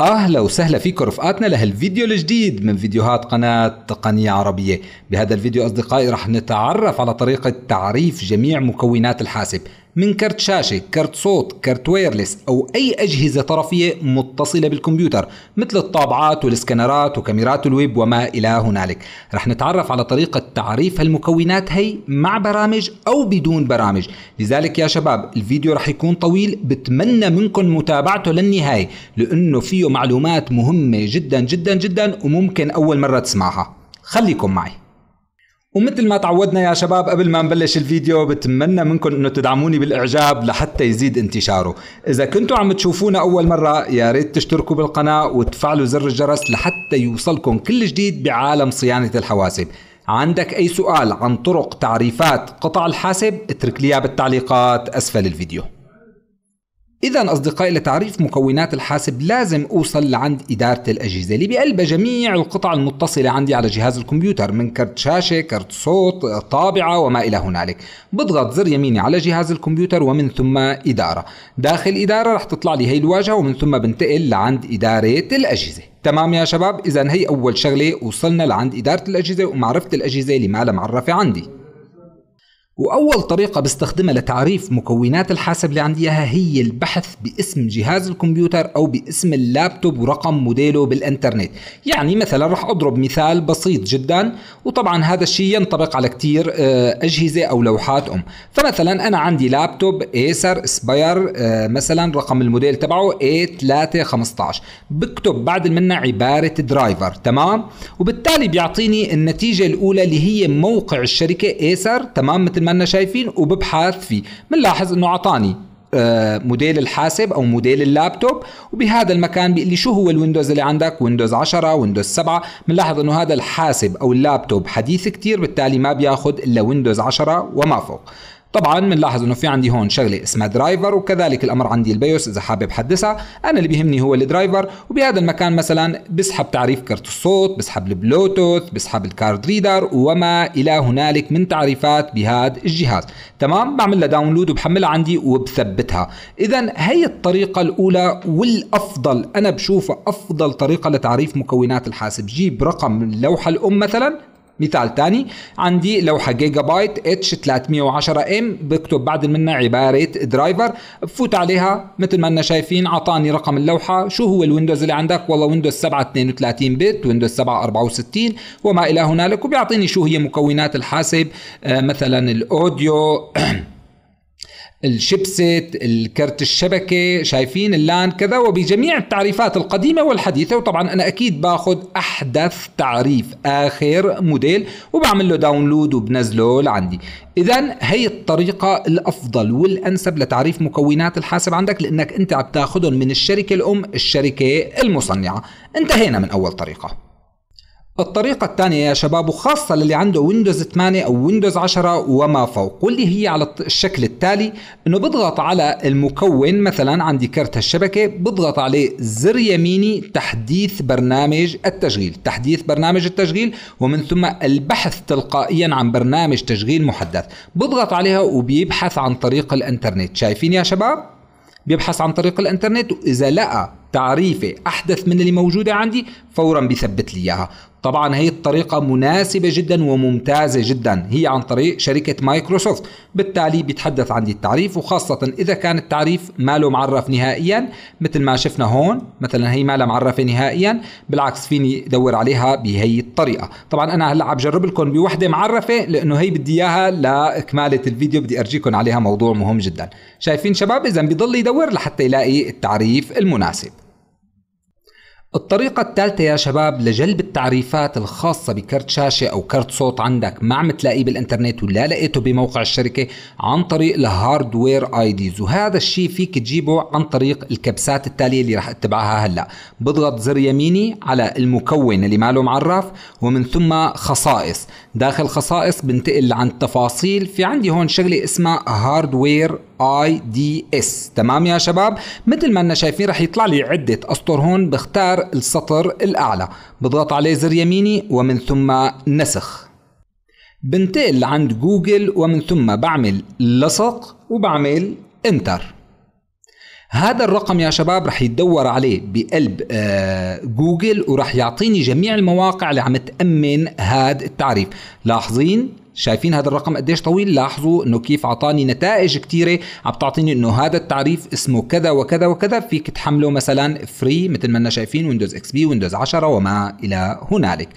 اهلا وسهلا فيكم رفقاتنا لهالفيديو الجديد من فيديوهات قناة تقنية عربية بهذا الفيديو اصدقائي رح نتعرف على طريقة تعريف جميع مكونات الحاسب من كرت شاشة كرت صوت كرت ويرلس أو أي أجهزة طرفية متصلة بالكمبيوتر مثل الطابعات والسكانرات وكاميرات الويب وما إلى هنالك رح نتعرف على طريقة تعريف هالمكونات هي مع برامج أو بدون برامج لذلك يا شباب الفيديو رح يكون طويل بتمنى منكم متابعته للنهاية لأنه فيه معلومات مهمة جدا جدا جدا وممكن أول مرة تسمعها خليكم معي ومثل ما تعودنا يا شباب قبل ما نبلش الفيديو بتمنى منكم انه تدعموني بالاعجاب لحتى يزيد انتشاره اذا كنتوا عم تشوفونا اول مره يا ريت تشتركوا بالقناه وتفعلوا زر الجرس لحتى يوصلكم كل جديد بعالم صيانه الحواسب عندك اي سؤال عن طرق تعريفات قطع الحاسب اترك لي بالتعليقات اسفل الفيديو إذا أصدقائي لتعريف مكونات الحاسب لازم أوصل لعند إدارة الأجهزة اللي بقلبها جميع القطع المتصلة عندي على جهاز الكمبيوتر من كرت شاشة، كرت صوت، طابعة وما إلى هنالك. بضغط زر يميني على جهاز الكمبيوتر ومن ثم إدارة. داخل إدارة رح تطلع لي هي الواجهة ومن ثم بنتقل لعند إدارة الأجهزة. تمام يا شباب إذا هي أول شغلة وصلنا لعند إدارة الأجهزة ومعرفة الأجهزة اللي ما معرفة عندي. وأول طريقة بستخدمها لتعريف مكونات الحاسب اللي عندي إياها هي البحث باسم جهاز الكمبيوتر أو باسم اللابتوب ورقم موديله بالإنترنت يعني مثلا رح أضرب مثال بسيط جدا وطبعا هذا الشيء ينطبق على كتير آه، أجهزة أو لوحات أم فمثلا أنا عندي لابتوب ايسر آه، سباير مثلا رقم الموديل تبعه A315 بكتب بعد منها عبارة درايفر تمام وبالتالي بيعطيني النتيجة الأولى اللي هي موقع الشركة ايسر تمام مثل ما أنا شايفين وببحث فيه بنلاحظ انه اعطاني آه، موديل الحاسب او موديل اللابتوب وبهذا المكان بيقول لي شو هو الويندوز اللي عندك ويندوز 10 ويندوز 7 بنلاحظ انه هذا الحاسب او اللابتوب حديث كتير بالتالي ما بياخذ الا ويندوز 10 وما فوق طبعا بنلاحظ انه في عندي هون شغله اسمها درايفر وكذلك الامر عندي البيوس اذا حابب حدثها انا اللي بيهمني هو الدرايفر وبهذا المكان مثلا بسحب تعريف كرت الصوت بسحب البلوتوث بسحب الكارد ريدر وما الى هنالك من تعريفات بهذا الجهاز تمام بعمل لها داونلود وبحملها عندي وبثبتها اذا هي الطريقه الاولى والافضل انا بشوفها افضل طريقه لتعريف مكونات الحاسب جيب رقم اللوحه الام مثلا مثال تاني عندي لوحة جيجا بايت اتش 310 ام بكتب بعد منها عبارة درايفر بفوت عليها مثل ما انا شايفين عطاني رقم اللوحة شو هو الويندوز اللي عندك والله ويندوز 7 32 بت ويندوز 7 64 وما الى هنالك وبيعطيني شو هي مكونات الحاسب آه، مثلا الاوديو الشبست الكرت الشبكة شايفين اللان كذا وبجميع التعريفات القديمة والحديثة وطبعا أنا أكيد باخذ أحدث تعريف آخر موديل وبعمل له داونلود وبنزله لعندي إذا هي الطريقة الأفضل والأنسب لتعريف مكونات الحاسب عندك لأنك أنت عم تاخذهم من الشركة الأم الشركة المصنعة انتهينا من أول طريقة الطريقة الثانية يا شباب وخاصة للي عنده ويندوز 8 أو ويندوز 10 وما فوق واللي هي على الشكل التالي أنه بضغط على المكون مثلا عندي كرت الشبكة بضغط عليه زر يميني تحديث برنامج التشغيل تحديث برنامج التشغيل ومن ثم البحث تلقائيا عن برنامج تشغيل محدث بضغط عليها وبيبحث عن طريق الانترنت شايفين يا شباب؟ بيبحث عن طريق الانترنت واذا لقى تعريفه احدث من اللي موجوده عندي فورا بيثبت لي اياها طبعا هي الطريقة مناسبة جدا وممتازة جدا هي عن طريق شركة مايكروسوفت بالتالي بيتحدث عن التعريف وخاصة إذا كان التعريف ما له معرف نهائيا مثل ما شفنا هون مثلا هي ما لها معرفة نهائيا بالعكس فيني دور عليها بهي الطريقة طبعا أنا هلا عم جرب لكم بوحدة معرفة لأنه هي بدي إياها لإكمالة الفيديو بدي أرجيكم عليها موضوع مهم جدا شايفين شباب إذا بيضل يدور لحتى يلاقي التعريف المناسب الطريقة الثالثة يا شباب لجلب التعريفات الخاصة بكرت شاشة أو كرت صوت عندك ما عم تلاقيه بالإنترنت ولا لقيته بموقع الشركة عن طريق الهاردوير آي ديز وهذا الشيء فيك تجيبه عن طريق الكبسات التالية اللي رح اتبعها هلا بضغط زر يميني على المكون اللي ماله معرف ومن ثم خصائص داخل خصائص بنتقل عن التفاصيل في عندي هون شغلة اسمها هاردوير اي دي اس تمام يا شباب مثل ما انا شايفين رح يطلع لي عدة اسطر هون بختار السطر الأعلى بضغط عليه زر يميني ومن ثم نسخ بنتقل عند جوجل ومن ثم بعمل لصق وبعمل انتر هذا الرقم يا شباب رح يتدور عليه بقلب آه، جوجل ورح يعطيني جميع المواقع اللي عم تأمن هذا التعريف لاحظين شايفين هذا الرقم قديش طويل لاحظوا انه كيف اعطاني نتائج كثيره عم تعطيني انه هذا التعريف اسمه كذا وكذا وكذا فيك تحمله مثلا فري مثل ما انا شايفين ويندوز اكس بي ويندوز 10 وما الى هنالك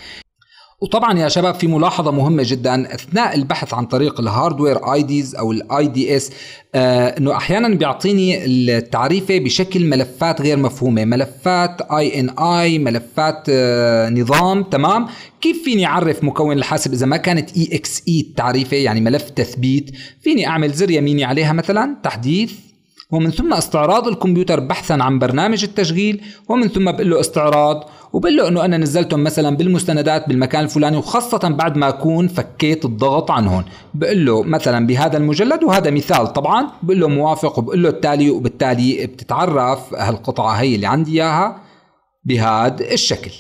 وطبعا يا شباب في ملاحظة مهمة جدا اثناء البحث عن طريق الهاردوير اي ديز او الاي دي اس آه، انه احيانا بيعطيني التعريفة بشكل ملفات غير مفهومة ملفات اي ان اي ملفات آه، نظام تمام كيف فيني اعرف مكون الحاسب اذا ما كانت اي اكس اي التعريفة يعني ملف تثبيت فيني اعمل زر يميني عليها مثلا تحديث ومن ثم استعراض الكمبيوتر بحثا عن برنامج التشغيل ومن ثم بقول له استعراض وبقول له انه انا نزلتهم مثلا بالمستندات بالمكان الفلاني وخاصه بعد ما اكون فكيت الضغط عنهم بقول له مثلا بهذا المجلد وهذا مثال طبعا بقول له موافق وبقول له التالي وبالتالي بتتعرف هالقطعه هي اللي عندي اياها بهذا الشكل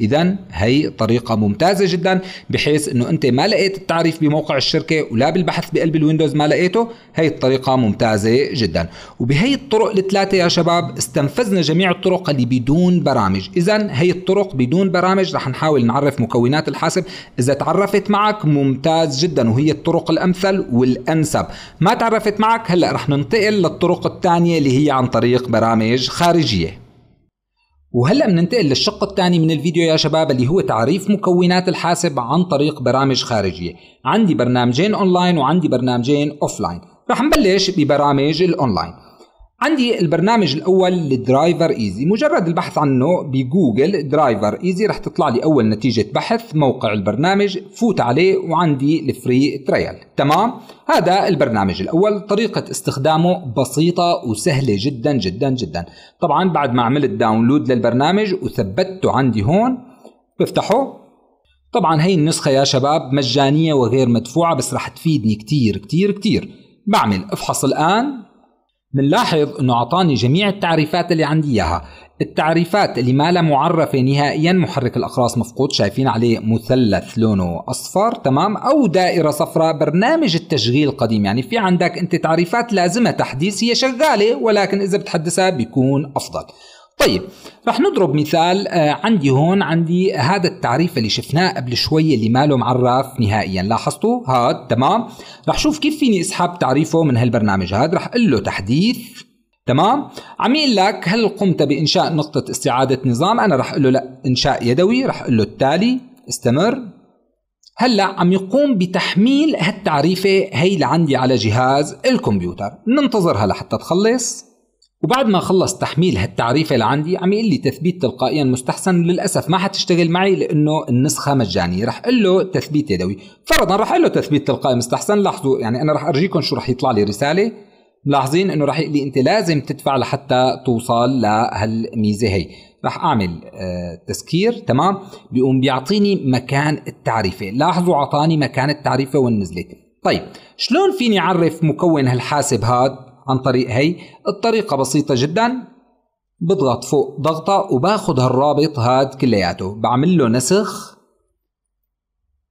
اذا هي طريقه ممتازه جدا بحيث انه انت ما لقيت التعريف بموقع الشركه ولا بالبحث بقلب الويندوز ما لقيته هي الطريقه ممتازه جدا وبهي الطرق الثلاثه يا شباب استنفذنا جميع الطرق اللي بدون برامج اذا هي الطرق بدون برامج رح نحاول نعرف مكونات الحاسب اذا تعرفت معك ممتاز جدا وهي الطرق الامثل والانسب ما تعرفت معك هلا رح ننتقل للطرق الثانيه اللي هي عن طريق برامج خارجيه وهلا بننتقل للشق الثاني من الفيديو يا شباب اللي هو تعريف مكونات الحاسب عن طريق برامج خارجية عندي برنامجين اونلاين وعندي برنامجين اوفلاين رح نبلش ببرامج الاونلاين عندي البرنامج الاول لدرايفر ايزي مجرد البحث عنه بجوجل درايفر ايزي رح تطلع لي اول نتيجه بحث موقع البرنامج فوت عليه وعندي الفري تريال تمام هذا البرنامج الاول طريقه استخدامه بسيطه وسهله جدا جدا جدا طبعا بعد ما عملت داونلود للبرنامج وثبته عندي هون بفتحه طبعا هي النسخة يا شباب مجانية وغير مدفوعة بس رح تفيدني كتير كتير كتير بعمل افحص الآن منلاحظ انه اعطاني جميع التعريفات اللي عندي اياها التعريفات اللي ما لها معرفة نهائيا محرك الأقراص مفقود شايفين عليه مثلث لونه أصفر تمام أو دائرة صفراء برنامج التشغيل قديم يعني في عندك أنت تعريفات لازمة تحديث هي شغالة ولكن إذا بتحدثها بيكون أفضل طيب رح نضرب مثال آه، عندي هون عندي هذا التعريف اللي شفناه قبل شوي اللي ماله معرف نهائيا لاحظتوا هاد تمام رح شوف كيف فيني اسحب تعريفه من هالبرنامج هاد رح اقول له تحديث تمام عم يقول لك هل قمت بانشاء نقطه استعاده نظام انا رح اقول له لا انشاء يدوي رح اقول له التالي استمر هلا عم يقوم بتحميل هالتعريفه هي اللي عندي على جهاز الكمبيوتر ننتظرها لحتى تخلص وبعد ما خلص تحميل هالتعريفة اللي عندي عم يقول لي تثبيت تلقائيا مستحسن للأسف ما حتشتغل معي لأنه النسخة مجانية رح أقول له تثبيت يدوي فرضا رح أقول له تثبيت تلقائي مستحسن لاحظوا يعني أنا رح أرجيكم شو رح يطلع لي رسالة ملاحظين انه رح يقول لي انت لازم تدفع لحتى توصل لهالميزه هي رح اعمل آه، تسكير تمام بيقوم بيعطيني مكان التعريفه لاحظوا عطاني مكان التعريفه وين نزلت طيب شلون فيني اعرف مكون هالحاسب هذا عن طريق هي الطريقة بسيطة جدا بضغط فوق ضغطة وباخد هالرابط هاد كلياته بعمل له نسخ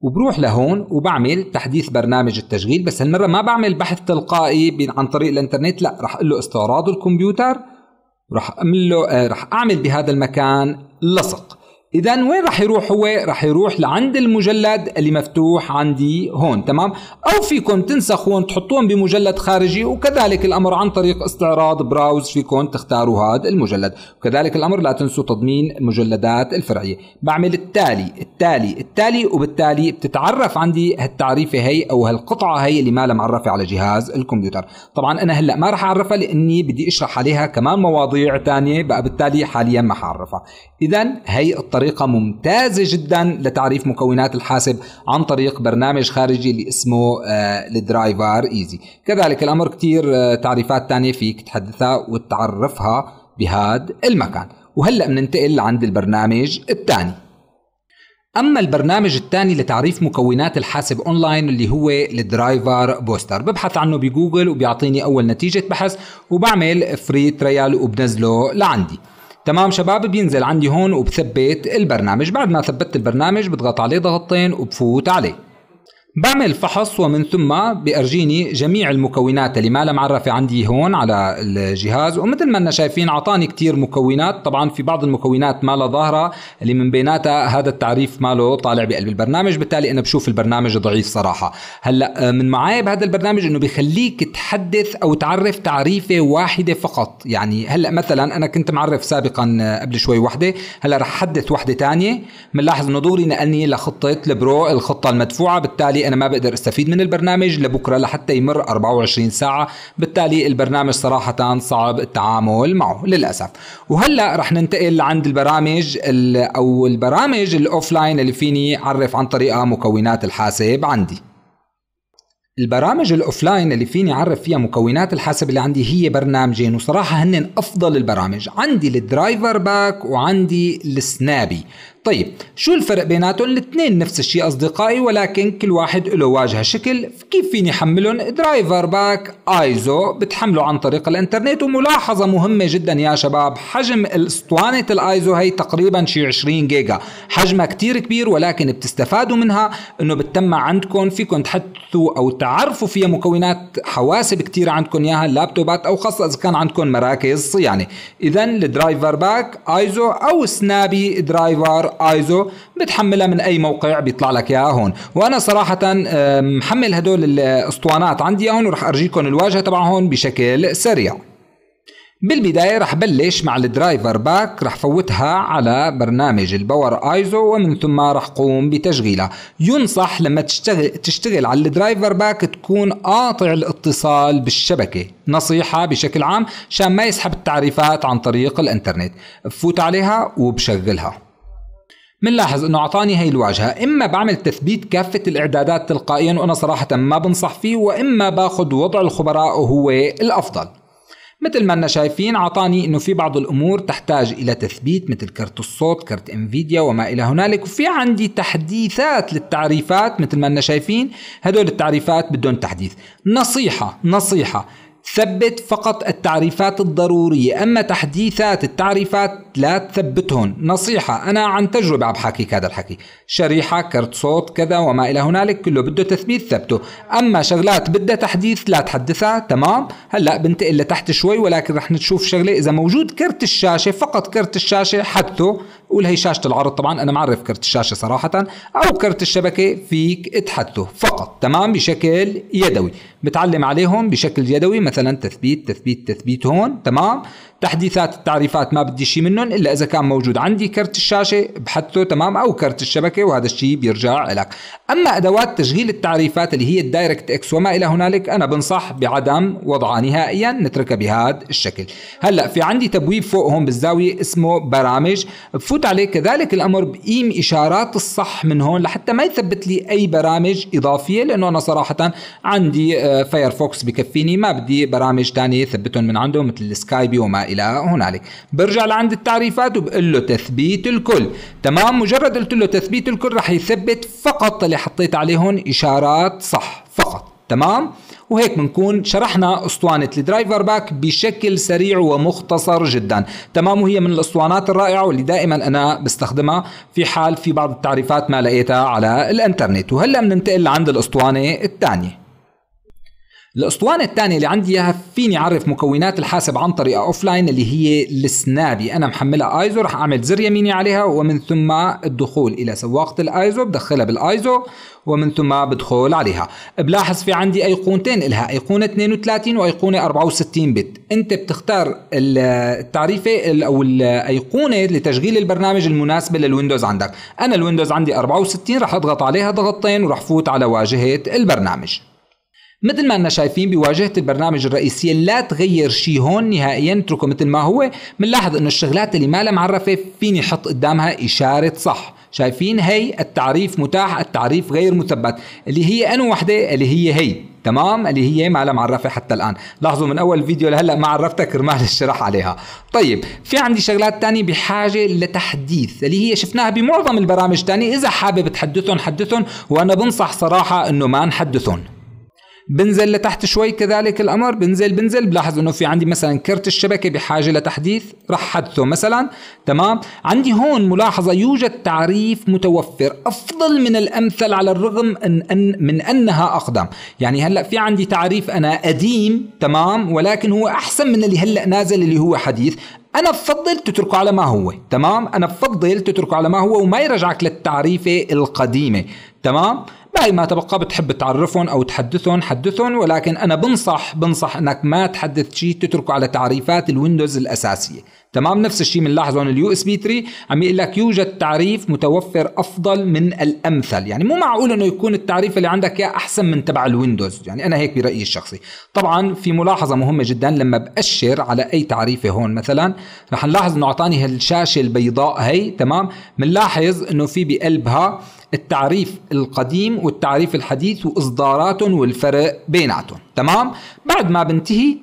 وبروح لهون وبعمل تحديث برنامج التشغيل بس هالمرة ما بعمل بحث تلقائي عن طريق الانترنت لا رح اقول له استعراض الكمبيوتر رح اعمل له آه، رح اعمل بهذا المكان لصق اذا وين راح يروح هو راح يروح لعند المجلد اللي مفتوح عندي هون تمام او فيكم تنسخون تحطون بمجلد خارجي وكذلك الامر عن طريق استعراض براوز فيكم تختاروا هذا المجلد وكذلك الامر لا تنسوا تضمين المجلدات الفرعيه بعمل التالي التالي التالي وبالتالي بتتعرف عندي هالتعريفه هي او هالقطعه هي اللي ما لها معرفه على جهاز الكمبيوتر طبعا انا هلا ما راح اعرفها لاني بدي اشرح عليها كمان مواضيع ثانيه بقى بالتالي حاليا ما حعرفها اذا هي الطريقه طريقة ممتازة جدا لتعريف مكونات الحاسب عن طريق برنامج خارجي اللي اسمه الدرايفر آه، ايزي كذلك الأمر كتير آه، تعريفات تانية فيك تحدثها وتعرفها بهذا المكان وهلأ بننتقل لعند البرنامج الثاني اما البرنامج الثاني لتعريف مكونات الحاسب اونلاين اللي هو الدرايفر بوستر ببحث عنه بجوجل وبيعطيني اول نتيجه بحث وبعمل فري تريال وبنزله لعندي تمام شباب بينزل عندي هون وبثبت البرنامج بعد ما ثبت البرنامج بضغط عليه ضغطتين وبفوت عليه بعمل فحص ومن ثم بأرجيني جميع المكونات اللي ما لم معرفة عندي هون على الجهاز ومثل ما انا شايفين عطاني كتير مكونات طبعا في بعض المكونات ما لها ظاهرة اللي من بيناتها هذا التعريف ماله طالع بقلب البرنامج بالتالي انا بشوف البرنامج ضعيف صراحة هلا آه، من معايب هذا البرنامج انه بخليك تحدث او تعرف تعريفة واحدة فقط يعني هلا مثلا انا كنت معرف سابقا آه، قبل شوي وحدة هلا رح حدث وحدة تانية بنلاحظ انه دغري نقلني لخطة البرو الخطة المدفوعة بالتالي انا ما بقدر استفيد من البرنامج لبكره لحتى يمر 24 ساعه بالتالي البرنامج صراحه صعب التعامل معه للاسف وهلا رح ننتقل لعند البرامج او البرامج الاوفلاين اللي فيني اعرف عن طريقها مكونات الحاسب عندي البرامج الاوفلاين اللي فيني اعرف فيها مكونات الحاسب اللي عندي هي برنامجين وصراحه هن افضل البرامج عندي الدرايفر باك وعندي السنابي طيب شو الفرق بيناتهم الاثنين نفس الشيء اصدقائي ولكن كل واحد له واجهه شكل كيف فيني حملهم درايفر باك ايزو بتحمله عن طريق الانترنت وملاحظه مهمه جدا يا شباب حجم اسطوانه الايزو هي تقريبا شي 20 جيجا حجمها كتير كبير ولكن بتستفادوا منها انه بتتمع عندكم فيكم تحدثوا او تعرفوا فيها مكونات حواسب كتير عندكم اياها اللابتوبات او خاصه اذا كان عندكم مراكز صيانه اذا الدرايفر باك ايزو او سنابي درايفر ايزو بتحملها من اي موقع بيطلع لك اياها هون وانا صراحه محمل هدول الاسطوانات عندي هون ورح ارجيكم الواجهه تبعهم بشكل سريع بالبداية رح بلش مع الدرايفر باك رح فوتها على برنامج الباور ايزو ومن ثم رح قوم بتشغيلها ينصح لما تشتغل, تشتغل على الدرايفر باك تكون قاطع الاتصال بالشبكة نصيحة بشكل عام شان ما يسحب التعريفات عن طريق الانترنت فوت عليها وبشغلها بنلاحظ انه اعطاني هي الواجهه اما بعمل تثبيت كافه الاعدادات تلقائيا وانا صراحه ما بنصح فيه واما باخذ وضع الخبراء وهو الافضل مثل ما انا شايفين عطاني انه في بعض الامور تحتاج الى تثبيت مثل كرت الصوت كرت انفيديا وما الى هنالك وفي عندي تحديثات للتعريفات مثل ما انا شايفين هدول التعريفات بدون تحديث نصيحه نصيحه ثبت فقط التعريفات الضرورية أما تحديثات التعريفات لا تثبتهن نصيحة أنا عن تجربة عم بحكيك هذا الحكي شريحة كرت صوت كذا وما إلى هنالك كله بده تثبيت ثبته أما شغلات بدها تحديث لا تحدثها تمام هلأ بنتقل لتحت شوي ولكن رح نشوف شغلة إذا موجود كرت الشاشة فقط كرت الشاشة حدثه قول هي شاشة العرض طبعا أنا معرف كرت الشاشة صراحة أو كرت الشبكة فيك تحدثه فقط تمام بشكل يدوي بتعلم عليهم بشكل يدوي مثلا مثلا تثبيت تثبيت تثبيت هون تمام تحديثات التعريفات ما بدي شيء منهم الا اذا كان موجود عندي كرت الشاشه بحثه تمام او كرت الشبكه وهذا الشيء بيرجع لك اما ادوات تشغيل التعريفات اللي هي الدايركت اكس وما الى هنالك انا بنصح بعدم وضعها نهائيا نتركها بهذا الشكل هلا في عندي تبويب فوق هون بالزاويه اسمه برامج بفوت عليه كذلك الامر بقيم اشارات الصح من هون لحتى ما يثبت لي اي برامج اضافيه لانه انا صراحه عندي فايرفوكس آه، بكفيني ما بدي برامج ثانيه ثبتهم من عنده مثل السكايبي وما الى هنالك برجع لعند التعريفات وبقول له تثبيت الكل تمام مجرد قلت له تثبيت الكل رح يثبت فقط اللي حطيت عليهم اشارات صح فقط تمام وهيك بنكون شرحنا اسطوانة الدرايفر باك بشكل سريع ومختصر جدا تمام وهي من الاسطوانات الرائعة واللي دائما انا بستخدمها في حال في بعض التعريفات ما لقيتها على الانترنت وهلا بننتقل لعند الاسطوانة الثانية الاسطوانه الثانيه اللي عندي اياها فيني اعرف مكونات الحاسب عن طريقه اوف لاين اللي هي السنابي انا محملها ايزو رح اعمل زر يميني عليها ومن ثم الدخول الى سواقه الايزو بدخلها بالايزو ومن ثم بدخل عليها بلاحظ في عندي ايقونتين الها ايقونه 32 وايقونه 64 بت انت بتختار التعريفه او الايقونه لتشغيل البرنامج المناسبه للويندوز عندك انا الويندوز عندي 64 رح اضغط عليها ضغطتين ورح فوت على واجهه البرنامج مثل ما انا شايفين بواجهه البرنامج الرئيسيه لا تغير شيء هون نهائيا اتركه مثل ما هو بنلاحظ انه الشغلات اللي ما لها معرفه فيني احط قدامها اشاره صح شايفين هي التعريف متاح التعريف غير مثبت اللي هي انو وحده اللي هي هي تمام اللي هي ما لها معرفه حتى الان لاحظوا من اول فيديو لهلا ما عرفتك كرمال الشرح عليها طيب في عندي شغلات تانية بحاجه لتحديث اللي هي شفناها بمعظم البرامج الثانيه اذا حابب تحدثهم حدثهم وانا بنصح صراحه انه ما نحدثهم بنزل لتحت شوي كذلك الامر بنزل بنزل بلاحظ انه في عندي مثلا كرت الشبكه بحاجه لتحديث رح حدثه مثلا تمام عندي هون ملاحظه يوجد تعريف متوفر افضل من الامثل على الرغم أن أن من انها اقدم يعني هلا في عندي تعريف انا قديم تمام ولكن هو احسن من اللي هلا نازل اللي هو حديث انا بفضل تتركه على ما هو تمام انا بفضل تتركه على ما هو وما يرجعك للتعريفه القديمه تمام باقي ما تبقى بتحب تعرفهم او تحدثهم حدثهم ولكن انا بنصح بنصح انك ما تحدث شيء تتركه على تعريفات الويندوز الاساسيه تمام نفس الشيء بنلاحظه اليو اس بي 3 عم يقول لك يوجد تعريف متوفر افضل من الامثل يعني مو معقول انه يكون التعريف اللي عندك اياه احسن من تبع الويندوز يعني انا هيك برايي الشخصي طبعا في ملاحظه مهمه جدا لما باشر على اي تعريفه هون مثلا رح نلاحظ انه اعطاني هالشاشه البيضاء هي تمام بنلاحظ انه في بقلبها التعريف القديم والتعريف الحديث واصداراتهم والفرق بيناتهم تمام بعد ما بنتهي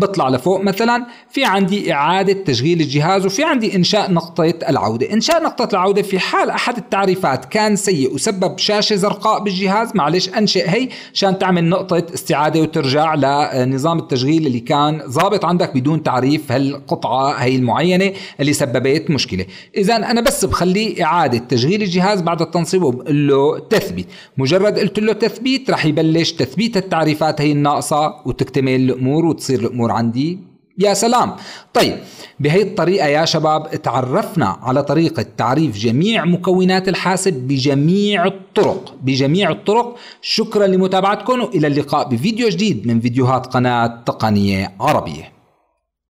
بطلع لفوق مثلا في عندي إعادة تشغيل الجهاز وفي عندي إنشاء نقطة العودة إنشاء نقطة العودة في حال أحد التعريفات كان سيء وسبب شاشة زرقاء بالجهاز معلش أنشئ هي شان تعمل نقطة استعادة وترجع لنظام التشغيل اللي كان ظابط عندك بدون تعريف هالقطعة هي المعينة اللي سببت مشكلة إذا أنا بس بخلي إعادة تشغيل الجهاز بعد التنصيب وبقول له تثبيت مجرد قلت له تثبيت رح يبلش تثبيت التعريفات هي الناقصة وتكتمل الأمور وتصير الأمور الامور عندي يا سلام طيب بهي الطريقة يا شباب تعرفنا على طريقة تعريف جميع مكونات الحاسب بجميع الطرق بجميع الطرق شكرا لمتابعتكم وإلى اللقاء بفيديو جديد من فيديوهات قناة تقنية عربية